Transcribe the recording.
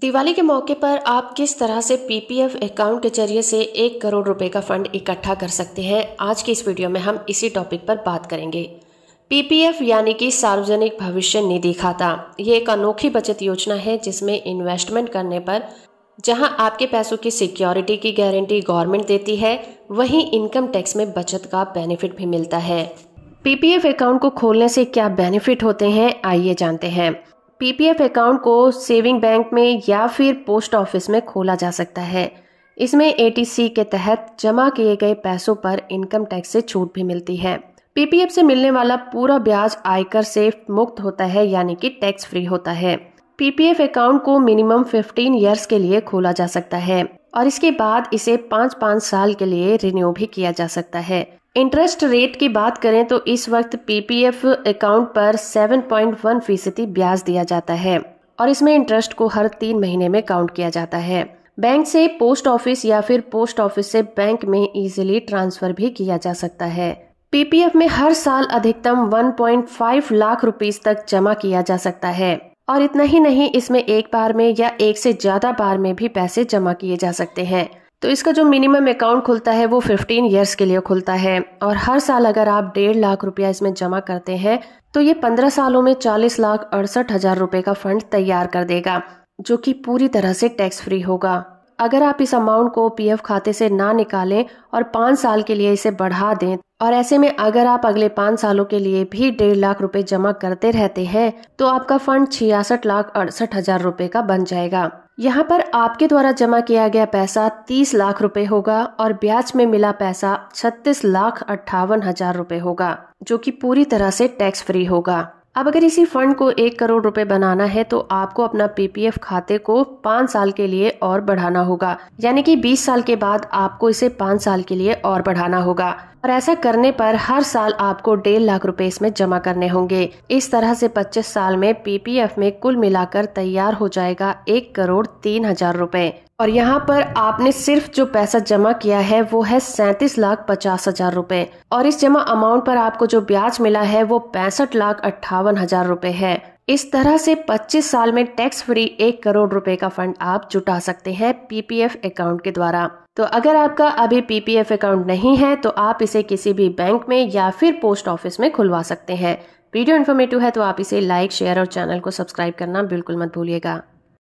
दिवाली के मौके पर आप किस तरह से पीपीएफ अकाउंट के जरिए से एक करोड़ रुपए का फंड इकट्ठा कर सकते हैं आज की इस वीडियो में हम इसी टॉपिक पर बात करेंगे पीपीएफ यानी कि सार्वजनिक भविष्य निधि खाता ये एक अनोखी बचत योजना है जिसमें इन्वेस्टमेंट करने पर जहां आपके पैसों की सिक्योरिटी की गारंटी गवर्नमेंट देती है वहीं इनकम टैक्स में बचत का बेनिफिट भी मिलता है पीपीएफ अकाउंट को खोलने से क्या बेनिफिट होते हैं आइए जानते हैं पीपीएफ अकाउंट को सेविंग बैंक में या फिर पोस्ट ऑफिस में खोला जा सकता है इसमें एटीसी के तहत जमा किए गए पैसों पर इनकम टैक्स से छूट भी मिलती है पीपीएफ से मिलने वाला पूरा ब्याज आयकर से मुक्त होता है यानी कि टैक्स फ्री होता है पीपीएफ अकाउंट को मिनिमम 15 इयर्स के लिए खोला जा सकता है और इसके बाद इसे पाँच पाँच साल के लिए रिन्यू भी किया जा सकता है इंटरेस्ट रेट की बात करें तो इस वक्त पीपीएफ अकाउंट पर 7.1 फीसदी ब्याज दिया जाता है और इसमें इंटरेस्ट को हर तीन महीने में काउंट किया जाता है बैंक से पोस्ट ऑफिस या फिर पोस्ट ऑफिस से बैंक में इजीली ट्रांसफर भी किया जा सकता है पीपीएफ में हर साल अधिकतम 1.5 लाख रुपीस तक जमा किया जा सकता है और इतना ही नहीं इसमें एक बार में या एक से ज़्यादा बार में भी पैसे जमा किए जा सकते हैं तो इसका जो मिनिमम अकाउंट खुलता है वो 15 इयर्स के लिए खुलता है और हर साल अगर आप डेढ़ लाख रुपया इसमें जमा करते हैं तो ये 15 सालों में चालीस लाख अड़सठ हजार रूपए का फंड तैयार कर देगा जो कि पूरी तरह से टैक्स फ्री होगा अगर आप इस अमाउंट को पीएफ खाते से ना निकालें और पाँच साल के लिए इसे बढ़ा दें और ऐसे में अगर आप अगले पाँच सालों के लिए भी डेढ़ लाख रुपए जमा करते रहते हैं तो आपका फंड छियासठ लाख अड़सठ हजार रूपए का बन जाएगा यहाँ पर आपके द्वारा जमा किया गया पैसा तीस लाख रुपए होगा और ब्याज में मिला पैसा छत्तीस लाख अट्ठावन हजार रूपए होगा जो कि पूरी तरह से टैक्स फ्री होगा अब अगर इसी फंड को एक करोड़ रुपए बनाना है तो आपको अपना पीपीएफ खाते को पाँच साल के लिए और बढ़ाना होगा यानी कि बीस साल के बाद आपको इसे पाँच साल के लिए और बढ़ाना होगा और ऐसा करने पर हर साल आपको डेढ़ लाख रुपए इसमें जमा करने होंगे इस तरह से 25 साल में पीपीएफ में कुल मिलाकर तैयार हो जाएगा एक करोड़ तीन हजार रूपए और यहाँ पर आपने सिर्फ जो पैसा जमा किया है वो है सैंतीस लाख पचास हजार रूपए और इस जमा अमाउंट पर आपको जो ब्याज मिला है वो पैंसठ लाख अट्ठावन हजार रूपए है इस तरह से 25 साल में टैक्स फ्री एक करोड़ रुपए का फंड आप जुटा सकते हैं पीपीएफ अकाउंट के द्वारा तो अगर आपका अभी पीपीएफ अकाउंट नहीं है तो आप इसे किसी भी बैंक में या फिर पोस्ट ऑफिस में खुलवा सकते हैं वीडियो इन्फॉर्मेटिव है तो आप इसे लाइक शेयर और चैनल को सब्सक्राइब करना बिल्कुल मत भूलिएगा